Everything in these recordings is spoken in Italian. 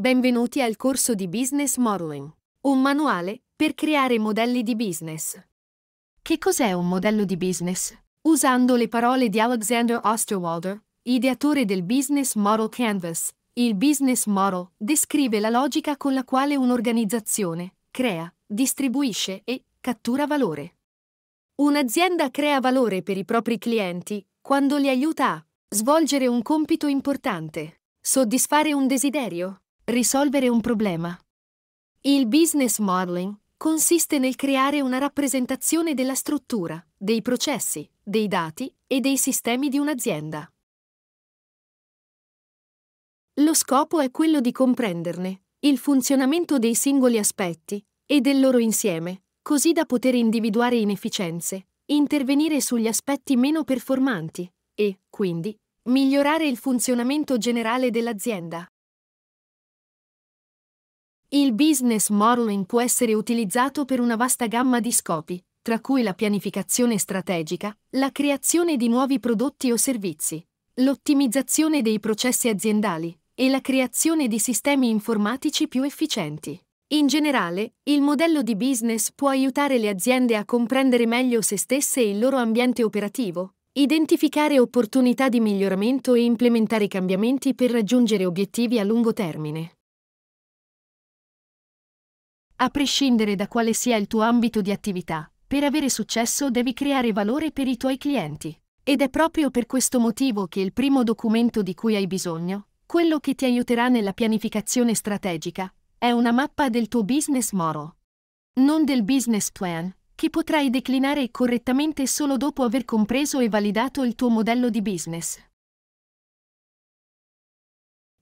Benvenuti al corso di Business Modeling, un manuale per creare modelli di business. Che cos'è un modello di business? Usando le parole di Alexander Osterwalder, ideatore del Business Model Canvas, il business model descrive la logica con la quale un'organizzazione crea, distribuisce e cattura valore. Un'azienda crea valore per i propri clienti quando li aiuta a svolgere un compito importante, soddisfare un desiderio, Risolvere un problema. Il business modeling consiste nel creare una rappresentazione della struttura, dei processi, dei dati e dei sistemi di un'azienda. Lo scopo è quello di comprenderne il funzionamento dei singoli aspetti e del loro insieme, così da poter individuare inefficienze, intervenire sugli aspetti meno performanti e, quindi, migliorare il funzionamento generale dell'azienda. Il business modeling può essere utilizzato per una vasta gamma di scopi, tra cui la pianificazione strategica, la creazione di nuovi prodotti o servizi, l'ottimizzazione dei processi aziendali e la creazione di sistemi informatici più efficienti. In generale, il modello di business può aiutare le aziende a comprendere meglio se stesse e il loro ambiente operativo, identificare opportunità di miglioramento e implementare cambiamenti per raggiungere obiettivi a lungo termine a prescindere da quale sia il tuo ambito di attività. Per avere successo devi creare valore per i tuoi clienti. Ed è proprio per questo motivo che il primo documento di cui hai bisogno, quello che ti aiuterà nella pianificazione strategica, è una mappa del tuo business model. Non del business plan, che potrai declinare correttamente solo dopo aver compreso e validato il tuo modello di business.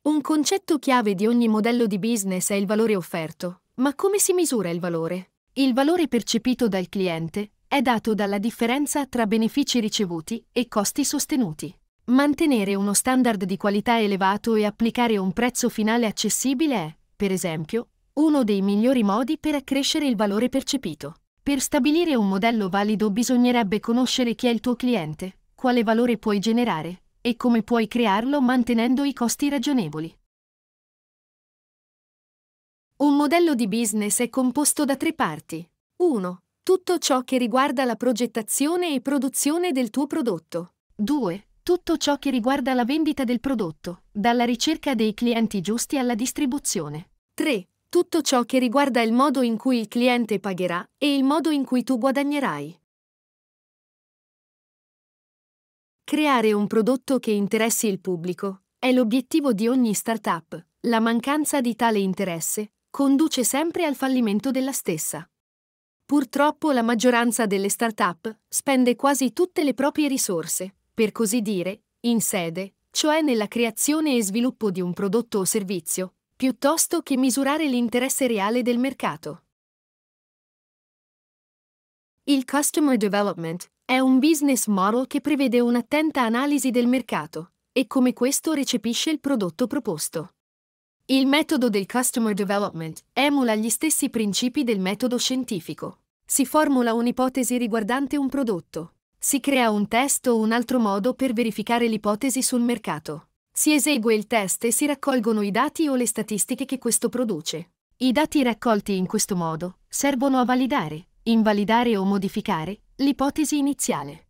Un concetto chiave di ogni modello di business è il valore offerto, ma come si misura il valore? Il valore percepito dal cliente è dato dalla differenza tra benefici ricevuti e costi sostenuti. Mantenere uno standard di qualità elevato e applicare un prezzo finale accessibile è, per esempio, uno dei migliori modi per accrescere il valore percepito. Per stabilire un modello valido bisognerebbe conoscere chi è il tuo cliente, quale valore puoi generare e come puoi crearlo mantenendo i costi ragionevoli. Un modello di business è composto da tre parti. 1. Tutto ciò che riguarda la progettazione e produzione del tuo prodotto. 2. Tutto ciò che riguarda la vendita del prodotto, dalla ricerca dei clienti giusti alla distribuzione. 3. Tutto ciò che riguarda il modo in cui il cliente pagherà e il modo in cui tu guadagnerai. Creare un prodotto che interessi il pubblico è l'obiettivo di ogni startup. La mancanza di tale interesse conduce sempre al fallimento della stessa. Purtroppo la maggioranza delle start-up spende quasi tutte le proprie risorse, per così dire, in sede, cioè nella creazione e sviluppo di un prodotto o servizio, piuttosto che misurare l'interesse reale del mercato. Il Customer Development è un business model che prevede un'attenta analisi del mercato e come questo recepisce il prodotto proposto. Il metodo del Customer Development emula gli stessi principi del metodo scientifico. Si formula un'ipotesi riguardante un prodotto. Si crea un test o un altro modo per verificare l'ipotesi sul mercato. Si esegue il test e si raccolgono i dati o le statistiche che questo produce. I dati raccolti in questo modo servono a validare, invalidare o modificare l'ipotesi iniziale.